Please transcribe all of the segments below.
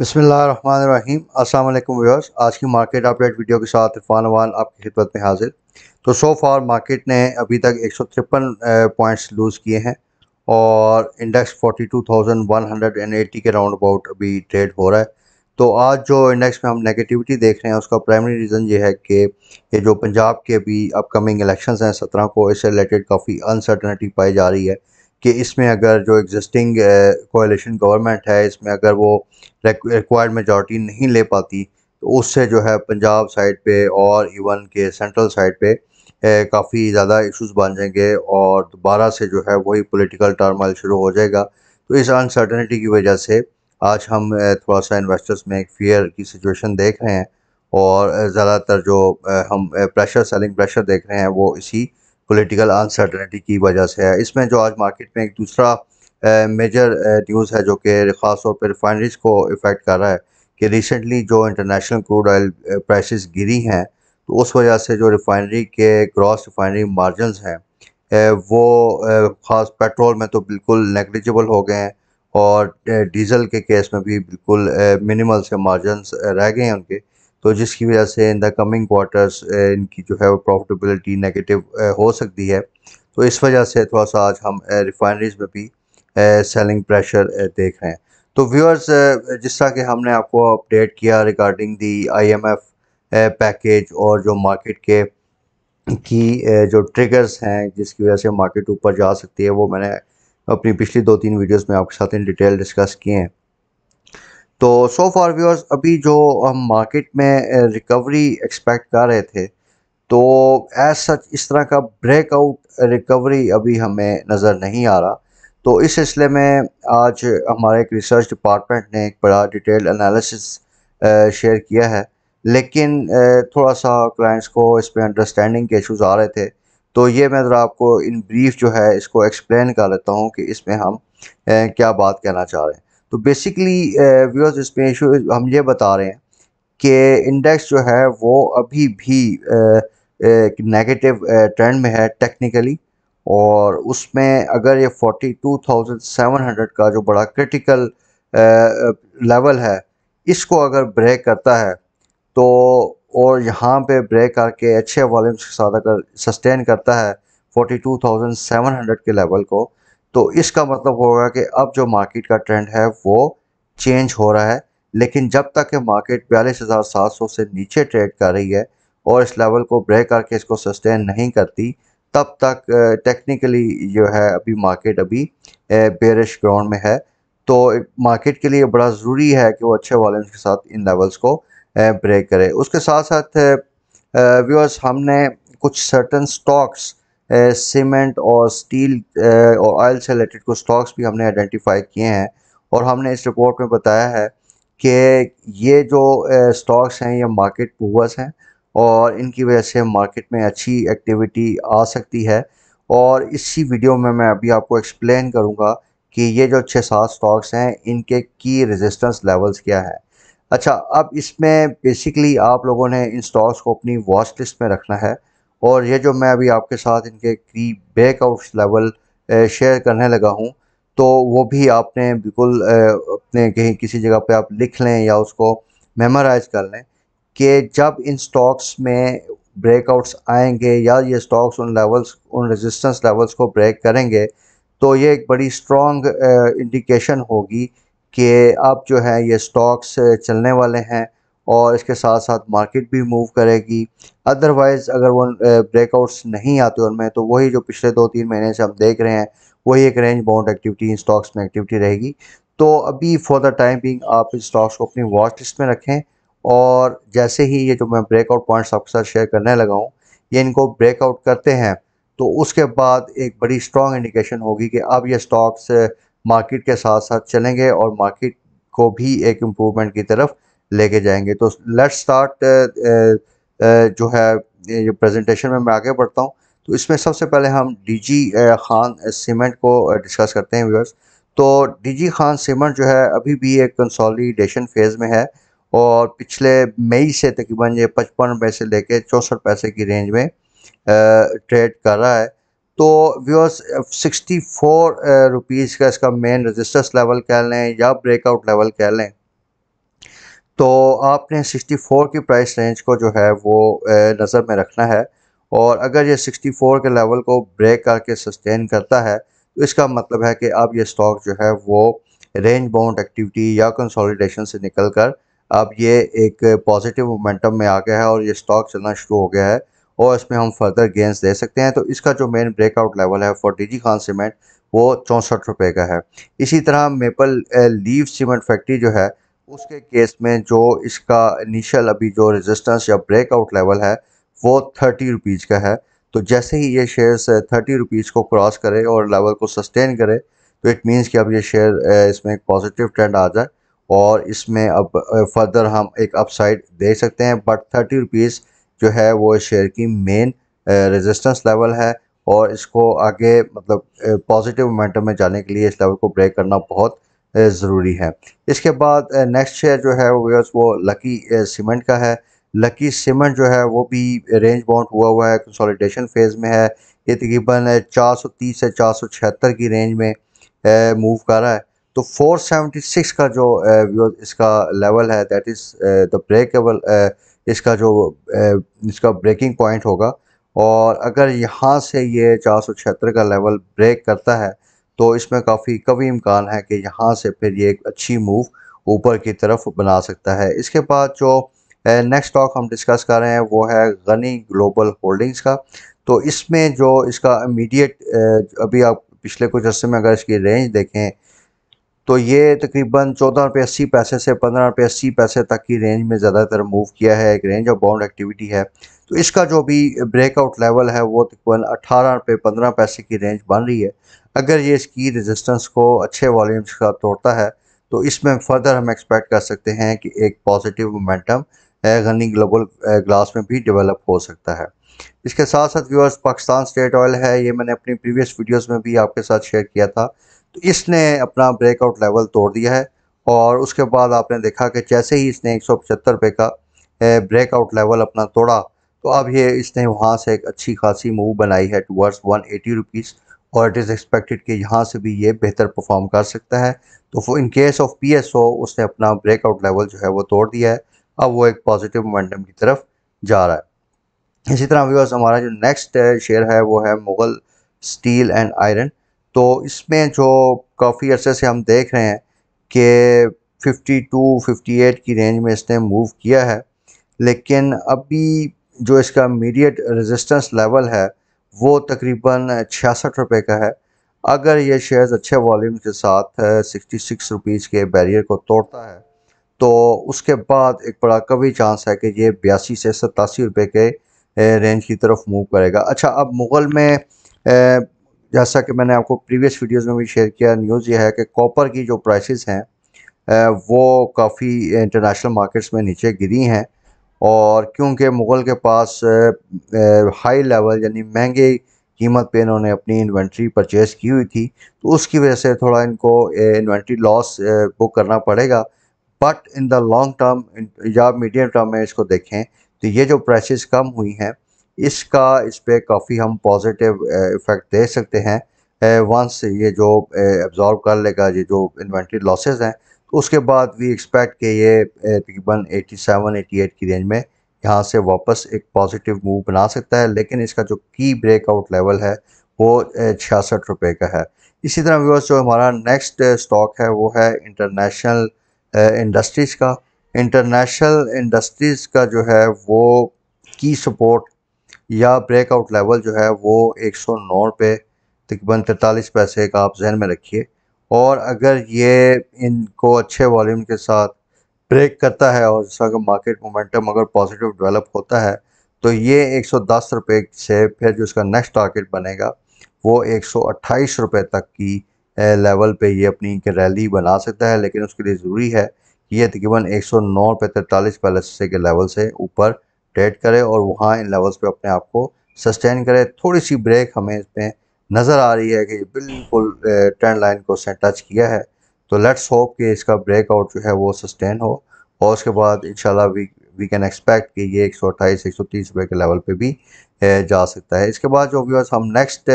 बसमीम अल्लाम व्यवर्स आज की मार्केट अपडेट वीडियो के साथ इरफान अवान आपकी खिदमत में हाजिर तो सो फार मार्केट ने अभी तक एक सौ तिरपन पॉइंट्स लूज़ किए हैं और index forty two thousand one hundred and eighty के राउंड अबाउट अभी ट्रेड हो रहा है तो आज जो इंडेक्स में हम नेगेटिविटी देख रहे हैं उसका प्राइमरी रीज़न ये है कि ये जो पंजाब के भी अपकमिंग इलेक्शन हैं सत्रह को इससे रिलेटेड काफ़ी अनसर्टनिटी पाई जा रही है कि इसमें अगर जो एग्जिस्टिंग कोलेशन गवर्नमेंट है इसमें अगर वो रिक्वायर्ड मेजॉरिटी नहीं ले पाती तो उससे जो है पंजाब साइड पे और इवन के सेंट्रल साइड पे काफ़ी ज़्यादा इश्यूज बन जाएंगे और दोबारा से जो है वही पॉलिटिकल टर्माइल शुरू हो जाएगा तो इस अनसर्टनिटी की वजह से आज हम थोड़ा सा इन्वेस्टर्स में एक फियर की सिचुएशन देख रहे हैं और ज़्यादातर जो हम प्रेशर सेलिंग प्रेशर देख रहे हैं वो इसी पॉलिटिकल अनसर्टनिटी की वजह से है इसमें जो आज मार्केट में एक दूसरा मेजर न्यूज़ है जो कि ख़ास तौर पर रिफाइनरीज को इफ़ेक्ट कर रहा है कि रिसेंटली जो इंटरनेशनल क्रूड ऑयल प्राइसेस गिरी हैं तो उस वजह से जो रिफाइनरी के ग्रॉस रिफाइनरी मार्जन्स हैं वो ख़ास पेट्रोल में तो बिल्कुल नेगलिजिबल हो गए हैं और डीज़ल के केस में भी बिल्कुल मिनिमल से मार्जन्स रह गए हैं उनके तो जिसकी वजह से इन द कमिंग क्वार्टर्स इनकी जो है वो प्रॉफिटेबिलिटी नेगेटिव eh, हो सकती है तो इस वजह से थोड़ा सा आज हम रिफाइनरीज eh, में भी सेलिंग eh, प्रेशर देख रहे हैं तो व्यूअर्स जिस तरह के हमने आपको अपडेट किया रिगार्डिंग दी आईएमएफ पैकेज और जो मार्केट के की जो ट्रिगर्स हैं जिसकी वजह से मार्केट ऊपर जा सकती है वो मैंने अपनी पिछली दो तीन वीडियोस में आपके साथ इन डिटेल डिस्कस किए हैं तो सो फॉर व्यूअर्स अभी जो हम मार्केट में रिकवरी एक्सपेक्ट कर रहे थे तो एज सच इस तरह का ब्रेकआउट रिकवरी अभी हमें नज़र नहीं आ रहा तो इस सिलसिले में आज हमारे एक रिसर्च डिपार्टमेंट ने एक बड़ा डिटेल एनालिसिस शेयर किया है लेकिन थोड़ा सा क्लाइंट्स को इस पर अंडरस्टैंडिंग के इश्यूज आ रहे थे तो ये मैं ज़रा आपको इन ब्रीफ जो है इसको एक्सप्लेन कर लेता हूँ कि इसमें हम क्या बात कहना चाह रहे हैं तो बेसिकली व्यूअर्स uh, इसमें इशू हम ये बता रहे हैं कि इंडेक्स जो है वो अभी भी uh, एक नेगेटिव ट्रेंड uh, में है टेक्निकली और उसमें अगर ये 42,700 का जो बड़ा क्रिटिकल लेवल है इसको अगर ब्रेक करता है तो और यहाँ पे ब्रेक करके अच्छे वॉल्यूम्स के साथ अगर सस्टेन करता है 42,700 के लेवल को तो इसका मतलब होगा कि अब जो मार्केट का ट्रेंड है वो चेंज हो रहा है लेकिन जब तक ये मार्केट बयालीस हज़ार सात सौ से नीचे ट्रेड कर रही है और इस लेवल को ब्रेक करके इसको सस्टेन नहीं करती तब तक टेक्निकली जो है अभी मार्केट अभी बेरिश ग्राउंड में है तो मार्केट के लिए बड़ा ज़रूरी है कि वो अच्छे वॉल्यूम्स के साथ इन लेवल्स को ब्रेक करे उसके साथ साथ व्यूअर्स हमने कुछ सर्टन स्टॉक्स सीमेंट और स्टील और ऑयल से रिलेटेड कुछ स्टॉक्स भी हमने आइडेंटिफाई किए हैं और हमने इस रिपोर्ट में बताया है कि ये जो स्टॉक्स हैं ये मार्केट पूवर्स हैं और इनकी वजह से मार्केट में अच्छी एक्टिविटी आ सकती है और इसी वीडियो में मैं अभी आपको एक्सप्लेन करूँगा कि ये जो छः सात स्टॉक्स हैं इनके की रेजिस्टेंस लेवल्स क्या है अच्छा अब इसमें बेसिकली आप लोगों ने इन स्टॉक्स को अपनी वॉच लिस्ट में रखना है और ये जो मैं अभी आपके साथ इनके की बैकआउट्स लेवल शेयर करने लगा हूँ तो वो भी आपने बिल्कुल अपने कहीं किसी जगह पे आप लिख लें या उसको मेमोराइज कर लें कि जब इन स्टॉक्स में ब्रेकआउट्स आएंगे या ये स्टॉक्स उन लेवल्स उन रेजिस्टेंस लेवल्स को ब्रेक करेंगे तो ये एक बड़ी स्ट्रॉन्ग इंडिकेशन होगी कि अब जो है ये स्टॉक्स चलने वाले हैं और इसके साथ साथ मार्केट भी मूव करेगी अदरवाइज़ अगर वो ब्रेकआउट्स नहीं आते उनमें तो वही जो पिछले दो तीन महीने से हम देख रहे हैं वही एक रेंज बाउंड एक्टिविटी इन स्टॉक्स में एक्टिविटी रहेगी तो अभी फॉर द टाइम बिंग आप इन स्टॉक्स को अपनी वॉच लिस्ट में रखें और जैसे ही ये जो मैं ब्रेकआउट पॉइंट्स आपके साथ शेयर करने लगा हूँ ये इनको ब्रेकआउट करते हैं तो उसके बाद एक बड़ी स्ट्रॉन्ग इंडिकेशन होगी कि अब ये स्टॉक्स मार्केट के साथ साथ चलेंगे और मार्केट को भी एक इम्प्रूवमेंट की तरफ लेके जाएंगे तो let start uh, uh, uh, जो है ये प्रेजेंटेशन में मैं आगे बढ़ता हूँ तो इसमें सबसे पहले हम डीजी खान सीमेंट को डिस्कस करते हैं व्यूअर्स तो डीजी खान सीमेंट जो है अभी भी एक कंसोलिडेशन फेज़ में है और पिछले मई से तकरीबन ये पचपन पैसे लेके चौंसठ पैसे की रेंज में ट्रेड कर रहा है तो व्यूअर्स 64 रुपीस का इसका मेन रजिस्टर्स लेवल कह लें या ब्रेकआउट लेवल कह लें तो आपने 64 की प्राइस रेंज को जो है वो नज़र में रखना है और अगर ये 64 के लेवल को ब्रेक करके सस्टेन करता है तो इसका मतलब है कि अब ये स्टॉक जो है वो रेंज बाउंड एक्टिविटी या कंसोलिडेशन से निकल कर अब ये एक पॉजिटिव मोमेंटम में आ गया है और ये स्टॉक चलना शुरू हो गया है और इसमें हम फर्दर गेंस दे सकते हैं तो इसका जो मेन ब्रेकआउट लेवल है फॉर डी खान सीमेंट वो चौंसठ रुपये का है इसी तरह मेपल लीव सीमेंट फैक्ट्री जो है उसके केस में जो इसका इनिशियल अभी जो रेजिस्टेंस या ब्रेकआउट लेवल है वो थर्टी रुपीज़ का है तो जैसे ही ये शेयर थर्टी रुपीज़ को क्रॉस करे और लेवल को सस्टेन करे तो इट मीन्स कि अब ये शेयर uh, इसमें एक पॉजिटिव ट्रेंड आ जाए और इसमें अब फर्दर uh, हम एक अपसाइड दे सकते हैं बट थर्टी रुपीज़ जो है वो शेयर की मेन रेजिस्टेंस लेवल है और इसको आगे मतलब पॉजिटिव uh, मोमेंटम में जाने के लिए इस लेवल को ब्रेक करना बहुत ज़रूरी है इसके बाद नेक्स्ट शेयर जो है व्यवर्स वो लकी सीमेंट का है लकी सीमेंट जो है वो भी रेंज बाउंड हुआ हुआ है कंसोलिडेशन फेज़ में है ये तकरीबन 430 से 476 की रेंज में मूव कर रहा है तो 476 का जो व्यवर्स इसका लेवल है दैट इज़ द ब्रेकेबल इसका जो इसका ब्रेकिंग पॉइंट होगा और अगर यहाँ से ये चार का लेवल ब्रेक करता है तो इसमें काफ़ी कभी इम्कान है कि यहाँ से फिर ये एक अच्छी मूव ऊपर की तरफ बना सकता है इसके बाद जो नेक्स्ट स्टॉक हम डिस्कस कर रहे हैं वो है गनी ग्लोबल होल्डिंग्स का तो इसमें जो इसका इमीडिएट अभी आप पिछले कुछ अर्से में अगर इसकी रेंज देखें तो ये तकरीबन चौदह रुपये अस्सी पैसे से पंद्रह रुपये अस्सी पैसे तक की रेंज में ज़्यादातर मूव किया है एक रेंज ऑफ बाउंड एक्टिविटी है तो इसका जो भी ब्रेकआउट लेवल है वो तकरीबन अठारह रुपये पंद्रह पैसे की रेंज बन रही है अगर ये इसकी रेजिस्टेंस को अच्छे वॉल्यूम्स का तोड़ता है तो इसमें फर्दर हम एक्सपेक्ट कर सकते हैं कि एक पॉजिटिव मोमेंटम गनी ग्लोबल ग्लास में भी डेवलप हो सकता है इसके साथ साथ व्यूअर्स पाकिस्तान स्टेट ऑयल है ये मैंने अपनी प्रीवियस वीडियोस में भी आपके साथ शेयर किया था तो इसने अपना ब्रेकआउट लेवल तोड़ दिया है और उसके बाद आपने देखा कि जैसे ही इसने एक सौ पचहत्तर रुपये का ब्रेकआउट लेवल अपना तोड़ा तो अब ये इसने वहाँ से एक अच्छी खासी मूव बनाई है टूवर्ड्स वन एटी रुपीज़ और इट इज़ एक्सपेक्टेड कि यहाँ से भी ये बेहतर परफॉर्म कर सकता है तो in case of P S O उसने अपना ब्रेकआउट लेवल जो है वो तोड़ दिया है अब वो एक पॉजिटिव मोमेंटम की तरफ जा रहा है इसी तरह व्यवस्था हमारा जो नेक्स्ट शेयर है वो है मुग़ल स्टील एंड आयरन तो इसमें जो काफ़ी अर्से से हम देख रहे हैं कि 52, 58 की रेंज में इसने मूव किया है लेकिन अभी जो इसका मीडियट रेजिस्टेंस लेवल है वो तकरीबन छियासठ रुपये का है अगर ये शेयर्स अच्छे वॉल्यूम के साथ सिक्सटी सिक्स रुपीज़ के बैरियर को तोड़ता है तो उसके बाद एक बड़ा कभी चांस है कि ये बयासी से सतासी रुपये के रेंज की तरफ मूव करेगा अच्छा अब मुग़ल में जैसा कि मैंने आपको प्रीवियस वीडियोस में भी शेयर किया न्यूज़ ये है कि कॉपर की जो प्राइसेस हैं वो काफ़ी इंटरनेशनल मार्केट्स में नीचे गिरी हैं और क्योंकि मुग़ल के पास हाई लेवल यानी महंगे कीमत पे इन्होंने अपनी इन्वेंट्री परचेज़ की हुई थी तो उसकी वजह से थोड़ा इनको इन्वेंट्री लॉस बुक करना पड़ेगा but in the long term या मीडियम टर्म में इसको देखें तो ये जो प्राइसेस कम हुई हैं इसका इस पर काफ़ी हम पॉजिटिव इफ़ेक्ट दे सकते हैं वंस ये जो एब्ज़ॉर्व कर लेगा ये जो इन्वेंट्री लॉसेज हैं तो उसके बाद वी एक्सपेक्ट कि ये तकरीबन 87 88 की रेंज में यहाँ से वापस एक पॉजिटिव मूव बना सकता है लेकिन इसका जो की ब्रेकआउट लेवल है वो छियासठ रुपये का है इसी तरह व्यवर्स जो हमारा नेक्स्ट स्टॉक है वो है इंटरनेशनल इंडस्ट्रीज़ का इंटरनेशनल इंडस्ट्रीज़ का जो है वो की सपोर्ट या ब्रेकआउट लेवल जो है वो एक सौ नौ रुपये तकरीबन तैंतालीस पैसे का आप जहन में रखिए और अगर ये इनको अच्छे वॉल्यूम के साथ ब्रेक करता है और इसका मार्केट मोमेंटम अगर पॉजिटिव डेवलप होता है तो ये एक सौ दस रुपये से फिर जो इसका नेक्स्ट टारगेट बनेगा वो एक सौ अट्ठाईस रुपये तक की लेवल पे ये अपनी रैली बना सकता है लेकिन उसके लिए ज़रूरी है कि ये तकरीबन एक सौ नौ रुपये तैंतालीस पैसे के लेवल से ऊपर ट्रेड करें और वहाँ इन लेवल्स पे अपने आप को सस्टेन करें थोड़ी सी ब्रेक हमें इसमें नज़र आ रही है कि बिल्कुल ट्रेंड लाइन को उसने टच किया है तो लेट्स होप कि इसका ब्रेकआउट जो है वो सस्टेन हो और उसके बाद in we we can expect कि ये एक सौ अट्ठाईस एक सौ तीस रुपये के लेवल पर भी जा सकता है इसके बाद जो व्यूअर्स हम नेक्स्ट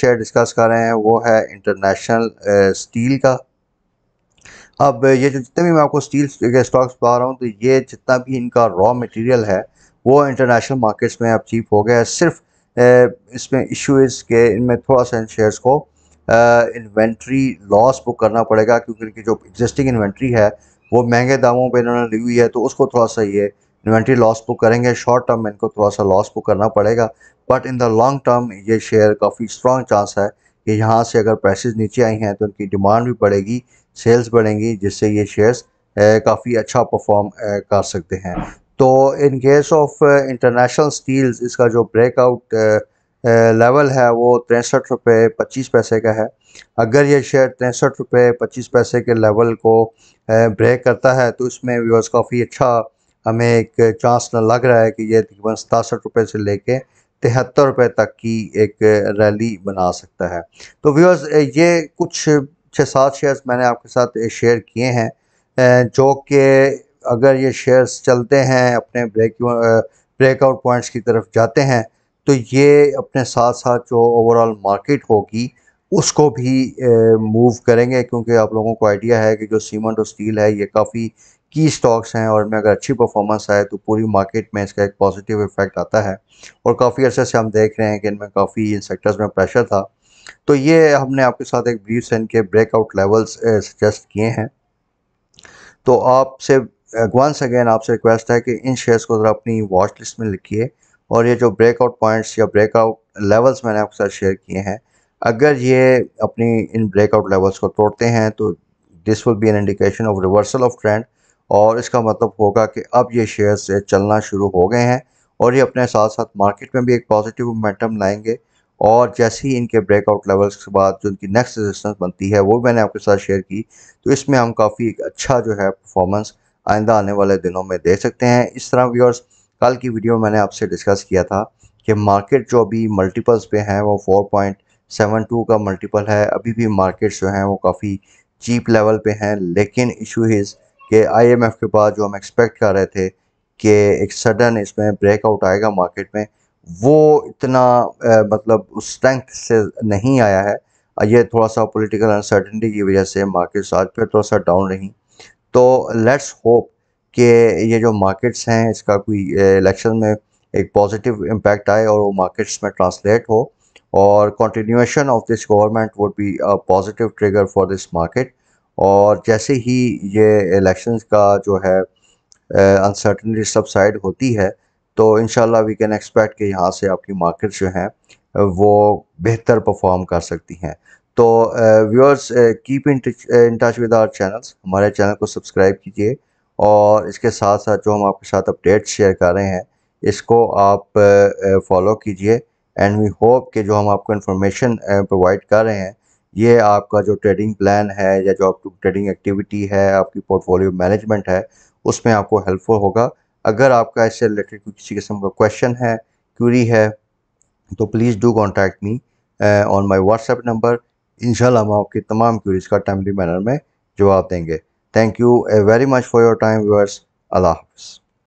शेयर डिस्कस कर रहे हैं वो है इंटरनेशनल स्टील का अब ये जो जितने भी मैं आपको स्टील के स्टॉक्स पा रहा हूँ तो ये जितना भी इनका रॉ मटेरियल है वो इंटरनेशनल मार्केट्स में अब चीप हो गया है सिर्फ इसमें इशू के इनमें थोड़ा सा इन शेयर्स को इन्वेंट्री लॉस बुक करना पड़ेगा क्योंकि इनकी जो एग्जिस्टिंग इन्वेंट्री है वो महंगे दामों पर इन्होंने ली हुई है तो उसको थोड़ा सा ये इन्वेंट्री लॉस बुक करेंगे शॉर्ट टर्म में इनको थोड़ा सा लॉस बुक करना पड़ेगा but in the long term ये शेयर काफ़ी स्ट्रॉन्ग चांस है कि यहाँ से अगर प्राइसेस नीचे आई हैं तो इनकी डिमांड भी बढ़ेगी सेल्स बढ़ेंगी जिससे ये शेयर्स काफ़ी अच्छा परफॉर्म कर सकते हैं तो in case of international steels इसका जो ब्रेकआउट लेवल है वो तिरसठ रुपये पच्चीस पैसे का है अगर ये शेयर तिरसठ रुपये पच्चीस पैसे के लेवल को ब्रेक करता है तो इसमें व्यवर्स काफ़ी अच्छा हमें एक चांस लग रहा है कि ये तकरीबन सतासठ रुपये से लेके तिहत्तर रुपये तक की एक रैली बना सकता है तो व्यूअर्स ये कुछ છ સાત શેર્સ મેને આપકે સાથ શેર કિયે હે જો કે અગર યે શેર્સ ચલતે હે અપને બ્રેકઆઉટ પોઈન્ટ્સ કી તરફ જાતે હે તો યે અપને સાથ સાથ જો ઓવર オール માર્કેટ ہوگی ઉસકો ભી મૂવ કરેંગે ક્યોકી આપ લોગો કો આઈડિયા હે કે જો સિમેન્ટ ઓર સ્ટીલ હે યે કાફી કી સ્ટોક્સ હે ઓર મેગર અચ્છી પરફોર્મન્સ આયે તો પૂરી માર્કેટ મેં اسકા એક positive effect aata hai aur kaafi arse se hum dekh rahe hain ki inme kaafi in sectors mein pressure tha तो ये हमने आपके साथ एक ब्रीफ सेंड के ब्रेकआउट लेवल्स सजेस्ट किए हैं तो आपसे वंस अगेन आपसे रिक्वेस्ट है कि इन शेयर्स को ज़रा अपनी वॉच लिस्ट में लिखिए और ये जो ब्रेकआउट पॉइंट्स या ब्रेकआउट लेवल्स मैंने आपके साथ शेयर किए हैं अगर ये अपनी इन ब्रेकआउट लेवल्स को तोड़ते हैं तो this will be an indication of reversal of trend और इसका मतलब होगा कि अब ये शेयर्स चलना शुरू हो गए हैं और ये अपने साथ साथ मार्केट में भी एक पॉजिटिव मोमेंटम लाएंगे और जैसे ही इनके ब्रेकआउट लेवल्स के बाद जो इनकी नेक्स्ट रेजिस्टेंस बनती है वो मैंने आपके साथ शेयर की तो इसमें हम काफ़ी एक अच्छा जो है परफॉर्मेंस आइंदा आने वाले दिनों में दे सकते हैं इस तरह व्यूअर्स कल की वीडियो मैंने आपसे डिस्कस किया था कि मार्केट जो अभी मल्टीपल्स पे हैं वो फोर पॉइंट सेवन टू का मल्टीपल है अभी भी मार्केट्स जो हैं वो काफ़ी चीप लेवल पर हैं लेकिन इशू इज़ एम एफ के बाद जो हम एक्सपेक्ट कर रहे थे कि एक सडन इसमें ब्रेकआउट आएगा मार्केट में वो इतना आ, मतलब उस स्ट्रेंथ से नहीं आया है ये थोड़ा सा पॉलिटिकल अनसर्टनिटी की वजह से मार्केट्स आज फिर थोड़ा सा डाउन रही तो लेट्स होप कि ये जो मार्केट्स हैं इसका कोई इलेक्शन में एक पॉजिटिव इम्पैक्ट आए और वो मार्केट्स में ट्रांसलेट हो और continuation of this government would be a positive trigger for this market और जैसे ही ये इलेक्शंस का जो है अनसर्टनिटी सबसाइड होती है तो इन वी कैन एक्सपेक्ट कि यहाँ से आपकी मार्केट जो है वो बेहतर परफॉर्म कर सकती हैं तो viewers keep in in touch with our channels हमारे चैनल को सब्सक्राइब कीजिए और इसके साथ साथ जो हम आपके साथ अपडेट्स शेयर कर रहे हैं इसको आप फॉलो कीजिए एंड वी होप कि जो हम आपको इन्फॉर्मेशन प्रोवाइड कर रहे हैं ये आपका जो ट्रेडिंग प्लान है या जो आपकी ट्रेडिंग एक्टिविटी है आपकी पोर्टफोलियो मैनेजमेंट है उसमें आपको हेल्पफुल होगा अगर आपका इससे रिलेटेड कोई किसी किस्म का क्वेश्चन है क्यूरी है तो please do contact me on my WhatsApp number इंशाल्लाह हम आपकी तमाम क्यूरीज़ का टाइमली मैनर में जवाब देंगे thank you very much for your time viewers अल्लाह हाफ़